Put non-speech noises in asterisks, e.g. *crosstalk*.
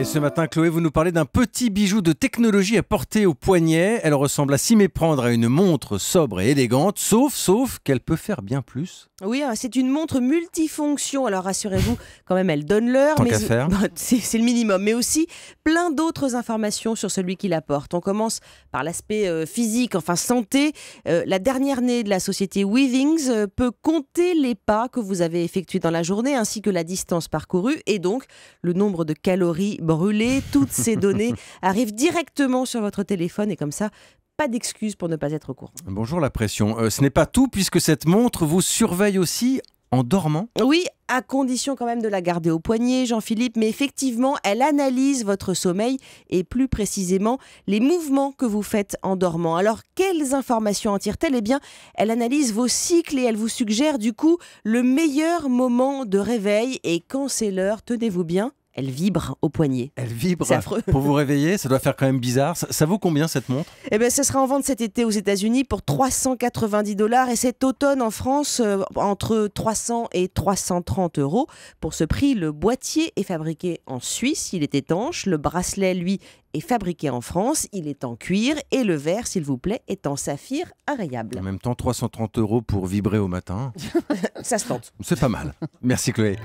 Et ce matin, Chloé, vous nous parlez d'un petit bijou de technologie à porter au poignet. Elle ressemble à s'y méprendre à une montre sobre et élégante, sauf, sauf qu'elle peut faire bien plus. Oui, hein, c'est une montre multifonction. Alors rassurez-vous, quand même, elle donne l'heure. mais *laughs* C'est le minimum. Mais aussi plein d'autres informations sur celui qui apporte On commence par l'aspect euh, physique, enfin santé. Euh, la dernière année de la société Weavings euh, peut compter les pas que vous avez effectués dans la journée ainsi que la distance parcourue et donc le nombre de calories brûlées. Toutes ces *laughs* données arrivent directement sur votre téléphone et comme ça, pas d'excuse pour ne pas être au courant. Bonjour la pression. ce n'est pas tout puisque cette montre vous surveille aussi en dormant Oui, à condition quand même de la garder au poignet, Jean-Philippe, mais effectivement, elle analyse votre sommeil et plus précisément les mouvements que vous faites en dormant. Alors, quelles informations en tire-t-elle Eh bien, elle analyse vos cycles et elle vous suggère du coup le meilleur moment de réveil et quand c'est l'heure, tenez-vous bien, elle vibre au poignet. Elle vibre C'est affreux. Pour vous réveiller, ça doit faire quand même bizarre. Ça, vaut combien cette montre Eh bien, ça sera en vente cet été aux États-Unis pour 390 dollars et cet automne en France euh, entre 300 et 330 euros. Pour ce prix, le boîtier est fabriqué en Suisse, il est étanche. Le bracelet, lui, est fabriqué en France, il est en cuir et le verre, s'il vous plaît, est en saphir rayable. En même temps, 330 euros pour vibrer au matin. *laughs* ça se tente. C'est pas mal. Merci Chloé.